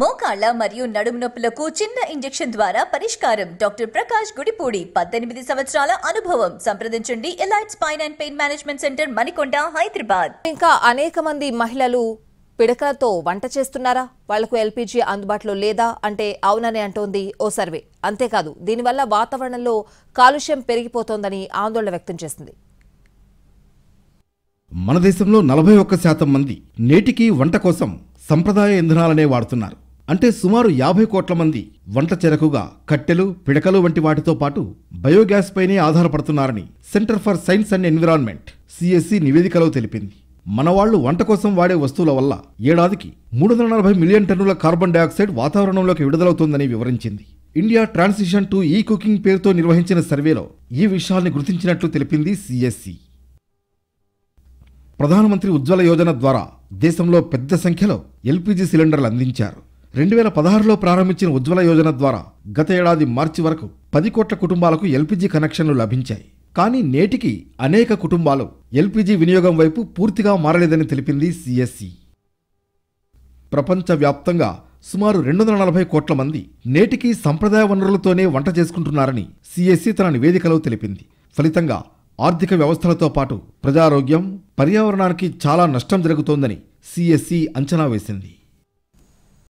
మోకాళ్ళ మరియు నడుము నొప్పులకు చిన్న ఇంజెక్షన్ ద్వారా పరిష్కారం డాక్టర్ ప్రకాష్ గుడిపూడి పద్దెనిమిది సంవత్సరాల అనుభవం సంప్రదించండి elite spine and pain management centre Manikonda Hyderabad ఇంకా అనేక మంది మహిళలు పిడకలతో వంట చేస్తున్నారా వాళ్లకు ఎల్పీజీ అందుబాటులో లేదా అంటే అవునని అంటోంది ఓ సర్వే అంతేకాదు దీనివల్ల వాతావరణంలో కాలుష్యం పెరిగిపోతోందని ఆందోళన వ్యక్తం చేసింది మన దేశంలో నలభై ఒక్క శాతం మంది నేటికి వంట కోసం సంప్రదాయ ఇంధనాలనే వాడుతున్నారు అంటే సుమారు యాభై కోట్ల మంది వంట చెరకుగా కట్టెలు పిడకలు వంటి వాటితో పాటు బయోగ్యాస్ పైనే ఆధారపడుతున్నారని centre for science and environment CSC నివేదికలో తెలిపింది మనవాళ్లు వంట కోసం వాడే వస్తువుల వల్ల ఏడాదికి మూడు వందల నలభై మిలియన్ టన్నుల కార్బన్ డయాక్సైడ్ వాతావరణంలోకి విడుదలవుతోందని వివరించింది India transition to e cooking పేరుతో నిర్వహించిన సర్వేలో ఈ విషయాన్ని గుర్తించినట్లు తెలిపింది సిఎస్సి ప్రధానమంత్రి ఉజ్వల యోజన ద్వారా దేశంలో పెద్ద సంఖ్యలో ఎల్పిజి సిలిండర్లు అందించారు రెండు వేల పదహారులో ప్రారంభించిన ఉజ్వల యోజన ద్వారా గత ఏడాది మార్చి వరకు పది కోట్ల కుటుంబాలకు ఎల్పిజి కనెక్షన్లు లభించాయి కానీ నేటికి అనేక కుటుంబాలు ఎల్పిజి వినియోగం వైపు పూర్తిగా మారలేదని తెలిపింది సిఎస్సి ప్రపంచవ్యాప్తంగా సుమారు రెండు వందల నలభై కోట్ల మంది నేటికి సంప్రదాయ వనరులతోనే వంట చేసుకుంటున్నారని సిఎస్సి తన నివేదికలో తెలిపింది ఫలితంగా ఆర్థిక వ్యవస్థలతో పాటు ప్రజారోగ్యం పర్యావరణానికి చాలా నష్టం జరుగుతోందని సిఎస్సి అంచనా వేసింది